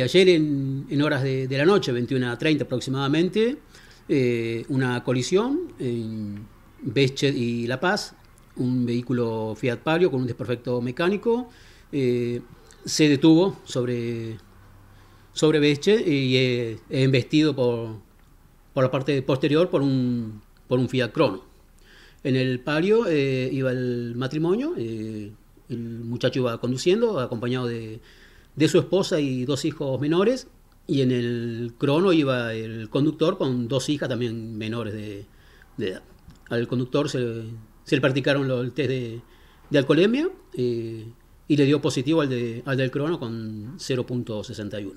Y ayer en, horas de, la noche, 21 a 30 aproximadamente, eh, una colisión en Bechet y La Paz, un vehículo Fiat Palio con un desperfecto mecánico, eh, se detuvo sobre, sobre y eh, es embestido por, la parte posterior por un, por un Fiat Crono. En el palio iba el matrimonio, el muchacho iba conduciendo acompañado de, de su esposa y dos hijos menores, y en el crono iba el conductor con dos hijas también menores de, edad. Al conductor se, le practicaron los, el test de, alcoholemia eh, y le dio positivo al, de, al del crono con 0.61.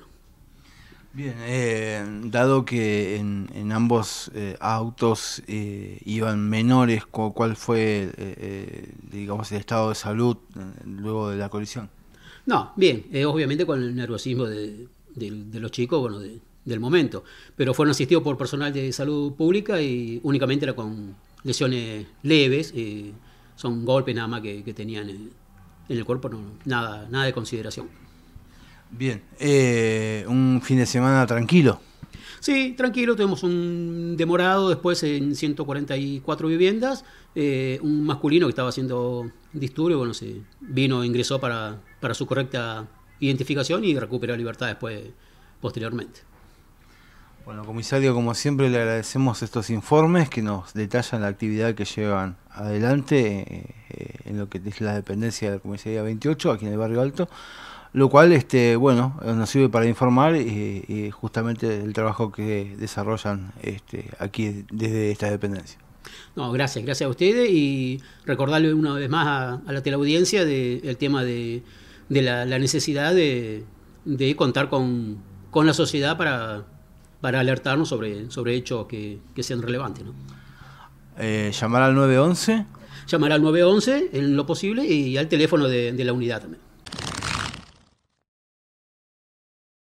Bien, eh, dado que en, ambos eh, autos iban menores, ¿cuál fue digamos, el estado de salud luego de la colisión? No, bien, eh, obviamente con el nerviosismo de, los chicos, bueno, del momento. Pero fueron asistidos por personal de salud pública y únicamente era con lesiones leves, eh, son golpes nada más que, tenían en, el cuerpo, nada, nada de consideración. Bien, eh, un fin de semana tranquilo. Sí, tranquilo, tuvimos un demorado después en 144 viviendas, eh, un masculino que estaba haciendo disturbio, bueno, se vino, ingresó para, su correcta identificación y recuperó libertad después, posteriormente. Bueno, comisario, como siempre le agradecemos estos informes que nos detallan la actividad que llevan adelante eh, eh, en lo que es la dependencia de la comisaría 28, aquí en el barrio Alto, lo cual, este, bueno, nos sirve para informar y eh, eh, justamente el trabajo que desarrollan este, aquí desde esta dependencia. No, gracias, gracias a ustedes y recordarle una vez más a, la teleaudiencia el tema de, de la, necesidad de, de contar con, con, la sociedad para, para alertarnos sobre, sobre hechos que, que sean relevantes. Eh, llamar al 911 llamar al 911 en lo posible y al teléfono de, de la unidad también.